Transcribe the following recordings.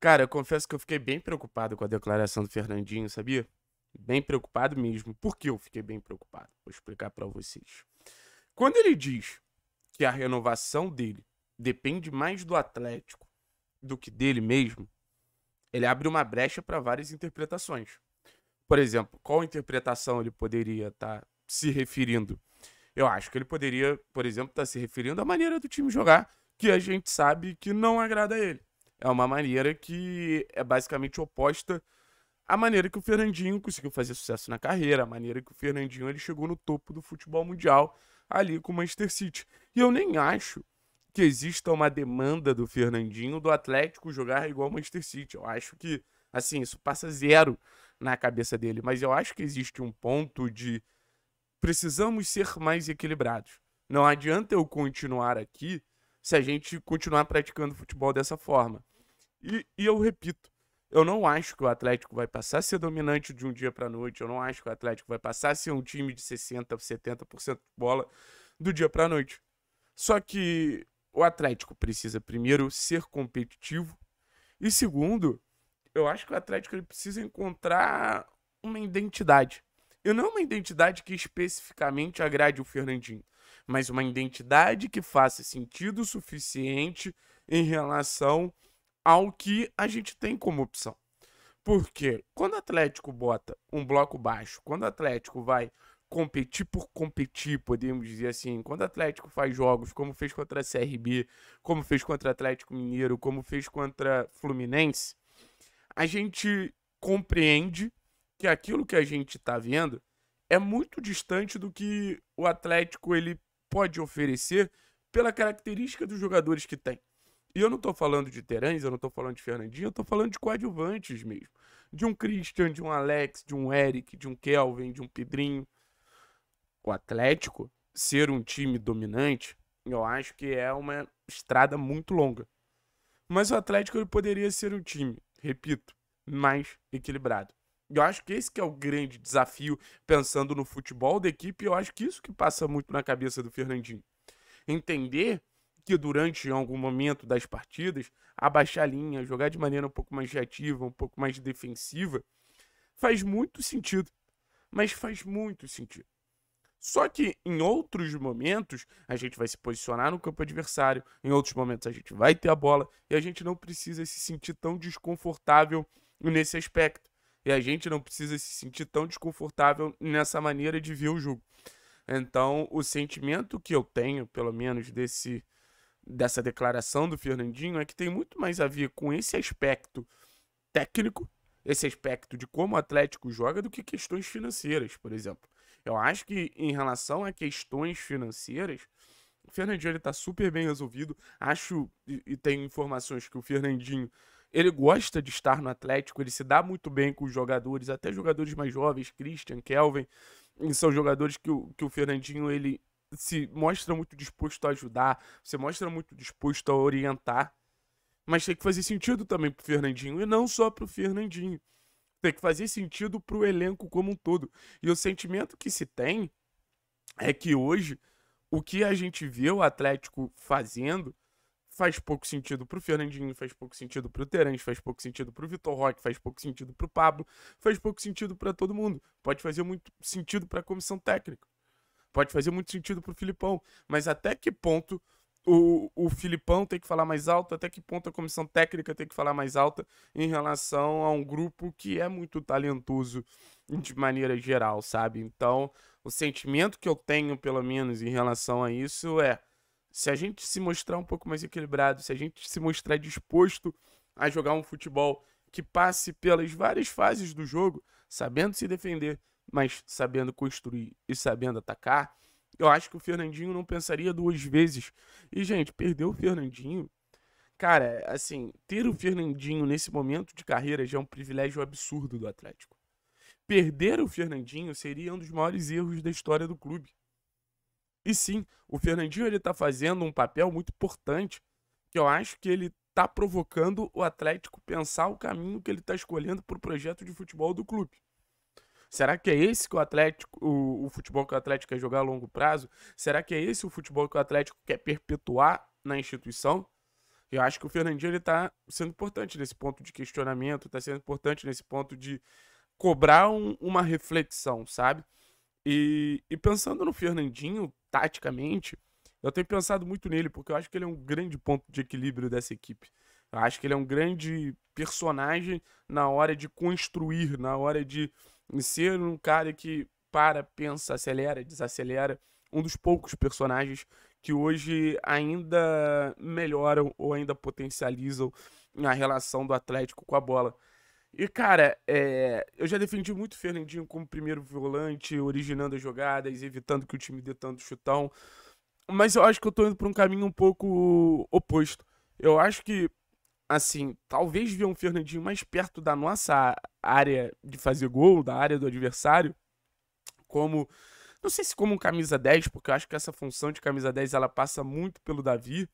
Cara, eu confesso que eu fiquei bem preocupado com a declaração do Fernandinho, sabia? Bem preocupado mesmo. Por que eu fiquei bem preocupado? Vou explicar para vocês. Quando ele diz que a renovação dele depende mais do Atlético do que dele mesmo, ele abre uma brecha para várias interpretações. Por exemplo, qual interpretação ele poderia estar tá se referindo? Eu acho que ele poderia, por exemplo, estar tá se referindo à maneira do time jogar, que a gente sabe que não agrada a ele. É uma maneira que é basicamente oposta à maneira que o Fernandinho conseguiu fazer sucesso na carreira, a maneira que o Fernandinho ele chegou no topo do futebol mundial ali com o Manchester City. E eu nem acho que exista uma demanda do Fernandinho do Atlético jogar igual o Manchester City. Eu acho que, assim, isso passa zero na cabeça dele. Mas eu acho que existe um ponto de precisamos ser mais equilibrados. Não adianta eu continuar aqui se a gente continuar praticando futebol dessa forma. E, e eu repito, eu não acho que o Atlético vai passar a ser dominante de um dia para noite, eu não acho que o Atlético vai passar a ser um time de 60, 70% de bola do dia para noite. Só que o Atlético precisa primeiro ser competitivo e segundo, eu acho que o Atlético ele precisa encontrar uma identidade. E não uma identidade que especificamente agrade o Fernandinho mas uma identidade que faça sentido suficiente em relação ao que a gente tem como opção. Porque quando o Atlético bota um bloco baixo, quando o Atlético vai competir por competir, podemos dizer assim. Quando o Atlético faz jogos, como fez contra a CRB, como fez contra o Atlético Mineiro, como fez contra Fluminense, a gente compreende que aquilo que a gente está vendo é muito distante do que o Atlético ele pode oferecer pela característica dos jogadores que tem. E eu não estou falando de Terãs, eu não estou falando de Fernandinho, eu estou falando de coadjuvantes mesmo. De um Christian, de um Alex, de um Eric, de um Kelvin, de um Pedrinho. O Atlético ser um time dominante, eu acho que é uma estrada muito longa. Mas o Atlético ele poderia ser um time, repito, mais equilibrado. Eu acho que esse que é o grande desafio pensando no futebol da equipe, eu acho que isso que passa muito na cabeça do Fernandinho. Entender que durante algum momento das partidas, abaixar a linha, jogar de maneira um pouco mais reativa, um pouco mais defensiva, faz muito sentido. Mas faz muito sentido. Só que em outros momentos a gente vai se posicionar no campo adversário, em outros momentos a gente vai ter a bola e a gente não precisa se sentir tão desconfortável nesse aspecto e a gente não precisa se sentir tão desconfortável nessa maneira de ver o jogo. Então, o sentimento que eu tenho, pelo menos, desse dessa declaração do Fernandinho é que tem muito mais a ver com esse aspecto técnico, esse aspecto de como o Atlético joga, do que questões financeiras, por exemplo. Eu acho que em relação a questões financeiras, o Fernandinho está super bem resolvido. Acho e, e tem informações que o Fernandinho ele gosta de estar no Atlético, ele se dá muito bem com os jogadores, até jogadores mais jovens, Christian, Kelvin, são jogadores que o, que o Fernandinho ele se mostra muito disposto a ajudar, se mostra muito disposto a orientar. Mas tem que fazer sentido também pro Fernandinho, e não só pro Fernandinho. Tem que fazer sentido pro elenco como um todo. E o sentimento que se tem é que hoje o que a gente vê o Atlético fazendo faz pouco sentido pro Fernandinho, faz pouco sentido pro Terence, faz pouco sentido pro Vitor Roque, faz pouco sentido pro Pablo, faz pouco sentido para todo mundo. Pode fazer muito sentido pra comissão técnica. Pode fazer muito sentido pro Filipão. Mas até que ponto o, o Filipão tem que falar mais alto, até que ponto a comissão técnica tem que falar mais alta em relação a um grupo que é muito talentoso de maneira geral, sabe? Então, o sentimento que eu tenho, pelo menos, em relação a isso é se a gente se mostrar um pouco mais equilibrado, se a gente se mostrar disposto a jogar um futebol que passe pelas várias fases do jogo, sabendo se defender, mas sabendo construir e sabendo atacar, eu acho que o Fernandinho não pensaria duas vezes. E, gente, perder o Fernandinho. Cara, assim, ter o Fernandinho nesse momento de carreira já é um privilégio absurdo do Atlético. Perder o Fernandinho seria um dos maiores erros da história do clube. E sim, o Fernandinho ele tá fazendo um papel muito importante, que eu acho que ele tá provocando o Atlético pensar o caminho que ele tá escolhendo pro projeto de futebol do clube. Será que é esse que o Atlético, o, o futebol que o Atlético quer jogar a longo prazo? Será que é esse o futebol que o Atlético quer perpetuar na instituição? Eu acho que o Fernandinho ele tá sendo importante nesse ponto de questionamento, está sendo importante nesse ponto de cobrar um, uma reflexão, sabe? E, e, pensando no Fernandinho, taticamente, eu tenho pensado muito nele, porque eu acho que ele é um grande ponto de equilíbrio dessa equipe. Eu acho que ele é um grande personagem na hora de construir, na hora de ser um cara que para, pensa, acelera, desacelera. Um dos poucos personagens que hoje ainda melhoram ou ainda potencializam a relação do Atlético com a bola. E, cara, é... eu já defendi muito o Fernandinho como primeiro volante, originando as jogadas, evitando que o time dê tanto chutão. Mas eu acho que eu tô indo para um caminho um pouco oposto. Eu acho que, assim, talvez ver um Fernandinho mais perto da nossa área de fazer gol, da área do adversário, como. Não sei se como um camisa 10, porque eu acho que essa função de camisa 10 ela passa muito pelo Davi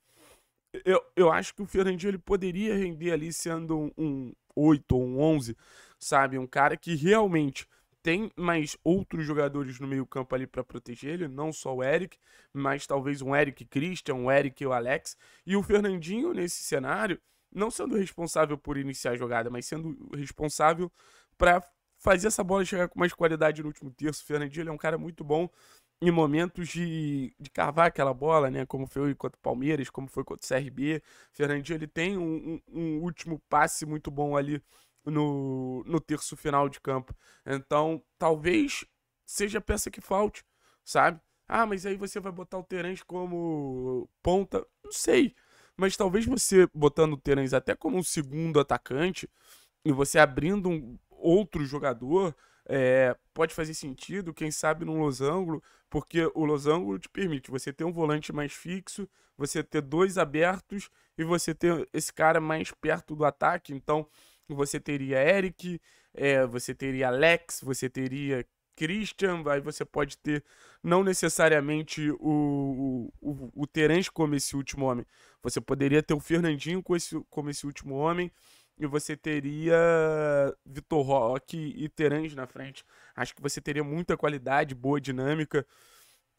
eu, eu acho que o Fernandinho ele poderia render ali sendo um, um 8 ou um 11, sabe? Um cara que realmente tem mais outros jogadores no meio campo ali para proteger ele, não só o Eric, mas talvez um Eric Christian, um Eric e o Alex. E o Fernandinho, nesse cenário, não sendo responsável por iniciar a jogada, mas sendo responsável para fazer essa bola chegar com mais qualidade no último terço. O Fernandinho é um cara muito bom em momentos de, de cavar aquela bola, né? Como foi contra o Palmeiras, como foi contra o CRB. Fernandinho ele tem um, um, um último passe muito bom ali no, no terço final de campo. Então, talvez seja a peça que falte, sabe? Ah, mas aí você vai botar o Terence como ponta? Não sei. Mas talvez você botando o Terence até como um segundo atacante e você abrindo um outro jogador é, pode fazer sentido, quem sabe, num losango, porque o losango te permite você ter um volante mais fixo, você ter dois abertos e você ter esse cara mais perto do ataque. Então, você teria Eric, é, você teria Alex, você teria Christian, aí você pode ter não necessariamente o, o, o, o Terence como esse último homem. Você poderia ter o Fernandinho esse, como esse último homem e você teria Vitor Roque e Terãs na frente. Acho que você teria muita qualidade, boa dinâmica.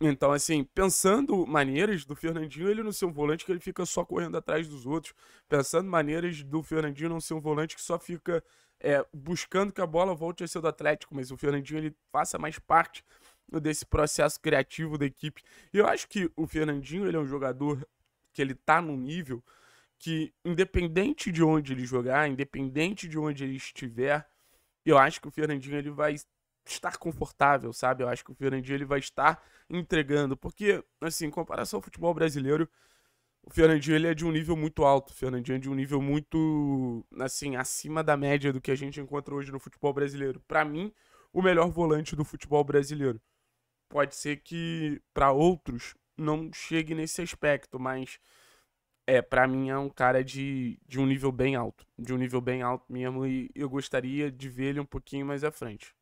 Então, assim, pensando maneiras do Fernandinho ele não ser um volante que ele fica só correndo atrás dos outros, pensando maneiras do Fernandinho não ser um volante que só fica é, buscando que a bola volte a ser do Atlético, mas o Fernandinho ele faça mais parte desse processo criativo da equipe. E eu acho que o Fernandinho ele é um jogador que ele tá num nível que, independente de onde ele jogar, independente de onde ele estiver, eu acho que o Fernandinho ele vai estar confortável, sabe? Eu acho que o Fernandinho ele vai estar entregando, porque assim, em comparação ao futebol brasileiro, o Fernandinho ele é de um nível muito alto, o Fernandinho é de um nível muito assim acima da média do que a gente encontra hoje no futebol brasileiro. Para mim, o melhor volante do futebol brasileiro. Pode ser que para outros não chegue nesse aspecto, mas é, para mim é um cara de, de um nível bem alto. De um nível bem alto mesmo. E eu gostaria de ver ele um pouquinho mais à frente.